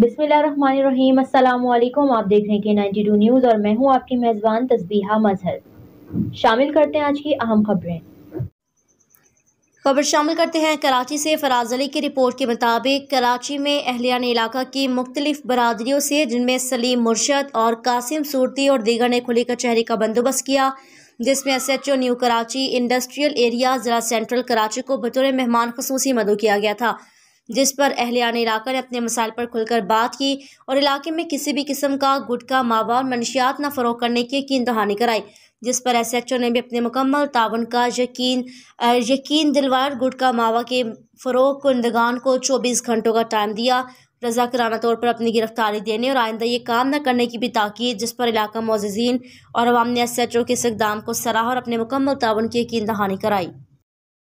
बिस्मिल्लाम असलम आप देख रहे हैं कि टू न्यूज़ और मैं हूँ आपकी मेज़बान तस्बीहा मजहर शामिल करते हैं आज की अहम खबरें खबर शामिल करते हैं कराची से फराज अली की रिपोर्ट के मुताबिक कराची में अहलियान इलाका की मुख्तलिफ बरदरीों से जिनमें सलीम मुर्शद और कासिम सूरती और दीगर ने खुली कचहरी का बंदोबस्त किया जिसमें S H O New Karachi industrial area ज़रा सेंट्रल कराची को बतौर मेहमान खसूसी मदू किया गया था जिस पर अहलियान इलाका ने अपने मसाइल पर खुलकर बात की और इलाके में किसी भी किस्म का गुटका मावा और मनशियात न फरोग करने की यकीन दहानी कराई जिस पर एस एच ओ ने भी अपने मुकम्मल तावन का यकीन यकीन दिलवाया गुटका मावा के फरोग कुंदगान को चौबीस घंटों का टाइम दिया रजा कराना तौर पर अपनी गिरफ्तारी देने और आइंदा ये काम न करने की भी ताकीद जिस पर इलाका मोजीन और अवाम ने एस एच ओ के इस इकदाम को सराहा और अपने मुकम्मल तावन की यकीन दहानी कराई